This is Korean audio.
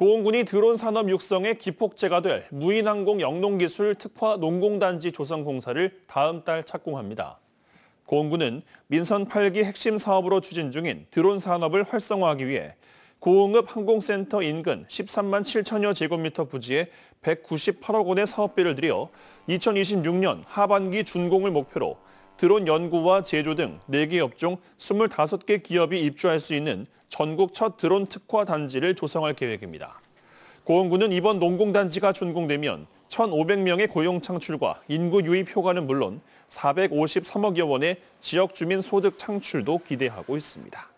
고흥군이 드론 산업 육성에 기폭제가 될 무인항공 영농기술 특화 농공단지 조성 공사를 다음 달 착공합니다. 고흥군은 민선 8기 핵심 사업으로 추진 중인 드론 산업을 활성화하기 위해 고흥읍 항공센터 인근 13만 7천여 제곱미터 부지에 198억 원의 사업비를 들여 2026년 하반기 준공을 목표로 드론 연구와 제조 등 4개 업종 25개 기업이 입주할 수 있는 전국 첫 드론 특화 단지를 조성할 계획입니다. 고흥구는 이번 농공단지가 준공되면 1,500명의 고용 창출과 인구 유입 효과는 물론 453억여 원의 지역 주민 소득 창출도 기대하고 있습니다.